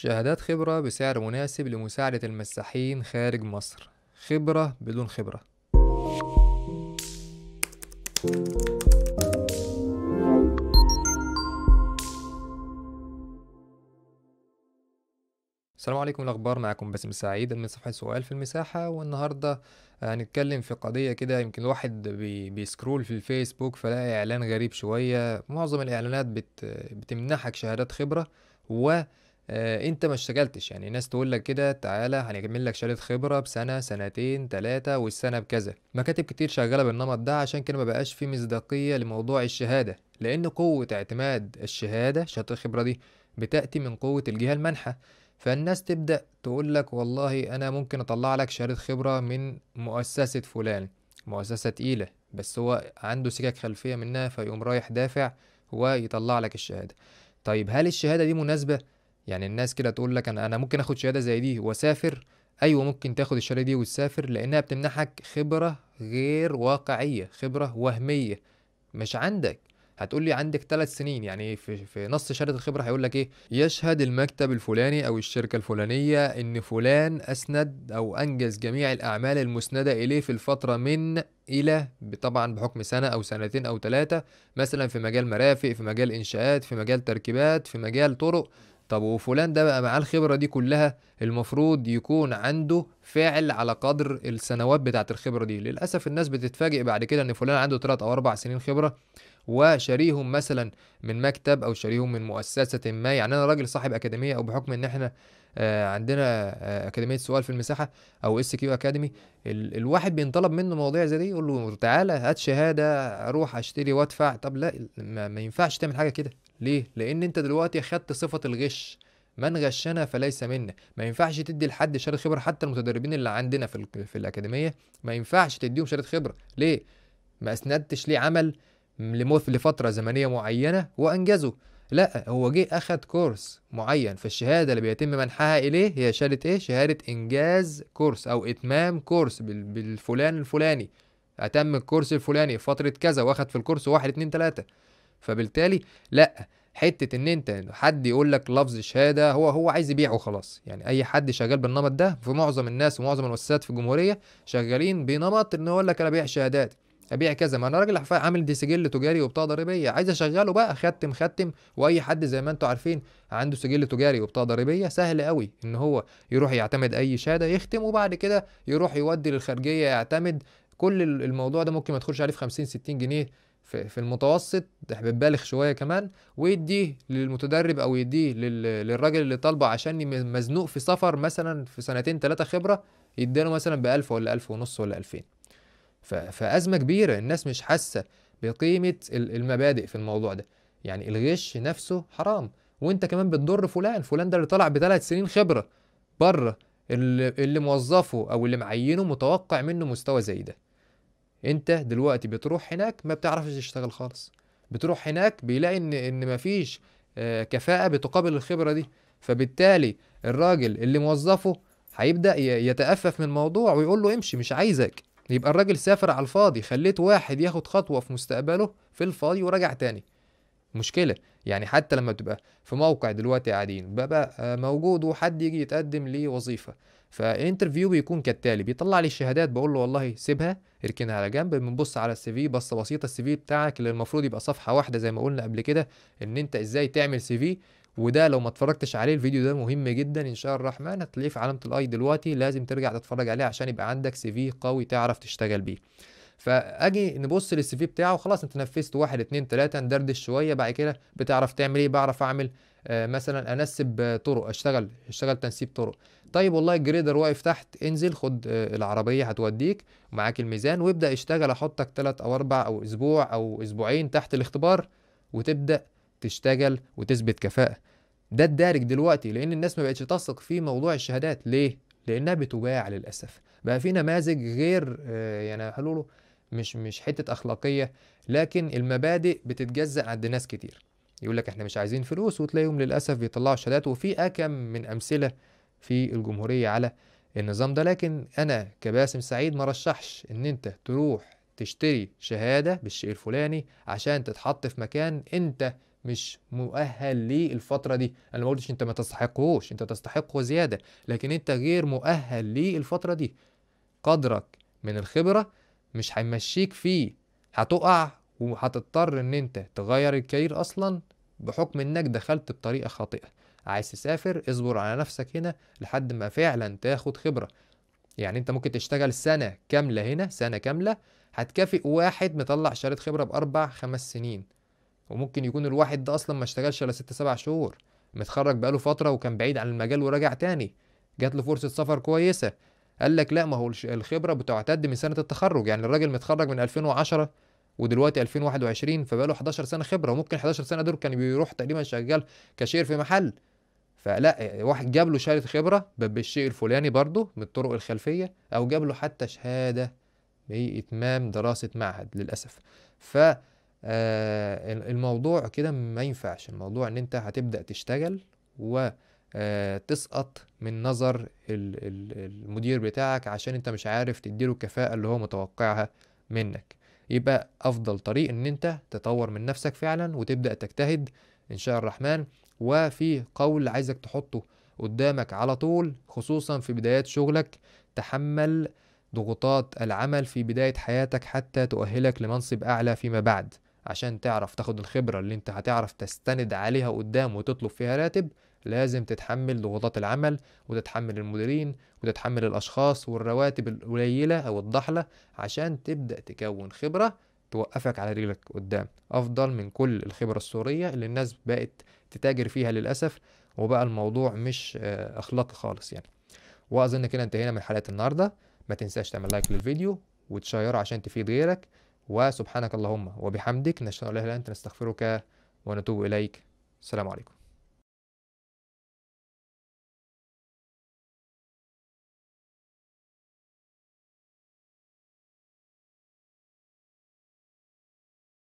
شهادات خبرة بسعر مناسب لمساعدة المساحين خارج مصر خبرة بدون خبرة السلام عليكم الأخبار معكم باسم سعيد من صفحة سؤال في المساحة والنهاردة هنتكلم في قضية كده يمكن الواحد بي بيسكرول في الفيسبوك فلاقي إعلان غريب شوية معظم الإعلانات بت بتمنحك شهادات خبرة و آه انت ما اشتغلتش يعني ناس تقول لك كده تعالى هنعمل لك شهاده خبره بسنه سنتين ثلاثه والسنه بكذا مكاتب كتير شغاله بالنمط ده عشان كده ما بقاش في مصداقيه لموضوع الشهاده لان قوه اعتماد الشهاده شهاده الخبره دي بتاتي من قوه الجهه المنحه فالناس تبدا تقول لك والله انا ممكن اطلع لك شهاده خبره من مؤسسه فلان مؤسسه تقيله بس هو عنده سكك خلفيه منها فيقوم رايح دافع ويطلع لك الشهاده طيب هل الشهاده دي مناسبه يعني الناس كده تقول لك انا انا ممكن اخد شهاده زي دي واسافر ايوه ممكن تاخد الشهاده دي وتسافر لانها بتمنحك خبره غير واقعيه خبره وهميه مش عندك هتقول لي عندك ثلاث سنين يعني في, في نص شهاده الخبره هيقول لك ايه يشهد المكتب الفلاني او الشركه الفلانيه ان فلان اسند او انجز جميع الاعمال المسنده اليه في الفتره من الى طبعا بحكم سنه او سنتين او ثلاثه مثلا في مجال مرافق في مجال انشاءات في مجال تركيبات في مجال طرق طب وفلان ده بقى معاه الخبرة دي كلها المفروض يكون عنده فاعل على قدر السنوات بتاعة الخبرة دي للأسف الناس بتتفاجئ بعد كده إن فلان عنده 3 أو 4 سنين خبرة وشاريهم مثلا من مكتب أو شاريهم من مؤسسة ما يعني أنا راجل صاحب أكاديمية أو بحكم إن إحنا آه، عندنا آه، أكاديمية سؤال في المساحة أو اس كيو أكاديمي الواحد بينطلب منه مواضيع زي دي يقول له تعالى هات شهادة أروح أشتري وأدفع طب لا ما ينفعش تعمل حاجة كده ليه لان انت دلوقتي اخدت صفه الغش من غشنا فليس منا ما ينفعش تدي لحد شهاده خبره حتى المتدربين اللي عندنا في في الاكاديميه ما ينفعش تديهم شهاده خبره ليه ما اسندتش ليه عمل لموث لفتره زمنيه معينه وانجزه لا هو جه اخد كورس معين فالشهاده اللي بيتم منحها اليه هي شهاده ايه شهاده انجاز كورس او اتمام كورس بالفلان الفلاني اتم الكورس الفلاني في فتره كذا واخد في الكورس واحد اتنين تلاته فبالتالي لا حته ان انت حد يقول لك لفظ شهاده هو هو عايز يبيعه خلاص يعني اي حد شغال بالنمط ده في معظم الناس ومعظم المؤسسات في الجمهوريه شغالين بنمط ان يقول لك انا بيع شهادات ابيع كذا ما انا راجل عامل دي سجل تجاري وبطاقه ضريبيه عايز اشغله بقى ختم ختم واي حد زي ما انتم عارفين عنده سجل تجاري وبطاقه ضريبيه سهل قوي ان هو يروح يعتمد اي شهاده يختم وبعد كده يروح يودي للخارجيه يعتمد كل الموضوع ده ممكن ما تخش عليه في 50 60 جنيه في, في المتوسط بتبالغ شويه كمان ويديه للمتدرب او يديه للراجل اللي طالبه عشان مزنوق في سفر مثلا في سنتين ثلاثه خبره يديله مثلا ب 1000 ولا 1000 ونص ولا 2000 فازمه كبيره الناس مش حاسه بقيمه المبادئ في الموضوع ده يعني الغش نفسه حرام وانت كمان بتضر فلان فلان ده اللي طلع بثلاث سنين خبره بره اللي موظفه او اللي معينه متوقع منه مستوى زي ده انت دلوقتي بتروح هناك ما بتعرفش تشتغل خالص بتروح هناك بيلاقي ان ان مفيش آه، كفاءه بتقابل الخبره دي فبالتالي الراجل اللي موظفه هيبدا يتأفف من الموضوع ويقول له امشي مش عايزك يبقى الراجل سافر على الفاضي خليت واحد ياخد خطوه في مستقبله في الفاضي ورجع تاني مشكله يعني حتى لما بتبقى في موقع دلوقتي قاعدين ببقى آه، موجود وحد يجي يتقدم وظيفة فالانترفيو بيكون كالتالي بيطلع لي الشهادات بقول له والله سيبها اركنها على جنب بنبص على السي في بصه بسيطه السي في بتاعك اللي المفروض يبقى صفحه واحده زي ما قلنا قبل كده ان انت ازاي تعمل سي في وده لو ما اتفرجتش عليه الفيديو ده مهم جدا ان شاء الرحمن هتلاقيه في علامه الاي دلوقتي لازم ترجع تتفرج عليه عشان يبقى عندك سي في قوي تعرف تشتغل بيه فاجي نبص للسي في بتاعه خلاص انت نفذت واحد اثنين ثلاثه ندردش شويه بعد كده بتعرف تعمل ايه بعرف اعمل آه مثلا انسب طرق اشتغل اشتغل تنسيب طرق طيب والله الجريدر واقف تحت انزل خد آه العربيه هتوديك ومعاك الميزان وابدا اشتغل احطك ثلاث او اربع او اسبوع او اسبوعين تحت الاختبار وتبدا تشتغل وتثبت كفاءه ده الدارج دلوقتي لان الناس ما بقتش تثق في موضوع الشهادات ليه لانها بتباع للاسف بقى في نماذج غير آه يعني حلوله مش مش حته اخلاقيه لكن المبادئ بتتجزأ عند ناس كتير يقول لك احنا مش عايزين فلوس وتلاقيهم للاسف بيطلعوا شهادات وفي اكم من امثله في الجمهوريه على النظام ده لكن انا كباسم سعيد ما رشحش ان انت تروح تشتري شهاده بالشيء الفلاني عشان تتحط في مكان انت مش مؤهل ليه الفترة دي أنا ما قلتش أنت ما تستحقهوش أنت تستحقه زيادة لكن أنت غير مؤهل ليه الفترة دي قدرك من الخبرة مش هيمشيك فيه هتقع وهتضطر ان انت تغير الكارير اصلا بحكم انك دخلت بطريقه خاطئه عايز تسافر اصبر على نفسك هنا لحد ما فعلا تاخد خبره يعني انت ممكن تشتغل سنه كامله هنا سنه كامله هتكافئ واحد مطلع شهاده خبره باربع خمس سنين وممكن يكون الواحد ده اصلا ما اشتغلش الا ست سبع شهور متخرج بقاله فتره وكان بعيد عن المجال وراجع تاني جات له فرصه سفر كويسه قال لك لا ما هو الخبره بتعتد من سنه التخرج يعني الراجل متخرج من 2010 ودلوقتي 2021 فبقاله 11 سنه خبره وممكن 11 سنه دول كان بيروح تقريبا شغال كاشير في محل فلا واحد جاب له شهاده خبره بالشيء الفلاني برضه من الطرق الخلفيه او جاب له حتى شهاده باتمام دراسه معهد للاسف ف آه، الموضوع كده ما ينفعش الموضوع ان انت هتبدا تشتغل و آه، تسقط من نظر المدير بتاعك عشان انت مش عارف تديله الكفاءة اللي هو متوقعها منك يبقى افضل طريق ان انت تطور من نفسك فعلا وتبدأ تجتهد ان شاء الرحمن وفي قول عايزك تحطه قدامك على طول خصوصا في بدايات شغلك تحمل ضغوطات العمل في بداية حياتك حتى تؤهلك لمنصب أعلى فيما بعد عشان تعرف تاخد الخبرة اللي انت هتعرف تستند عليها قدام وتطلب فيها راتب لازم تتحمل ضغوطات العمل وتتحمل المديرين وتتحمل الأشخاص والرواتب القليلة أو الضحلة عشان تبدأ تكون خبرة توقفك على رجلك قدام أفضل من كل الخبرة السورية اللي الناس بقت تتاجر فيها للأسف وبقى الموضوع مش آه، أخلاقي خالص يعني وأظن كده انتهينا من حلقة النهاردة ما تنساش تعمل لايك للفيديو وتشيره عشان تفيد غيرك وسبحانك اللهم وبحمدك نشهد ان لا اله الا انت نستغفرك ونتوب اليك السلام عليكم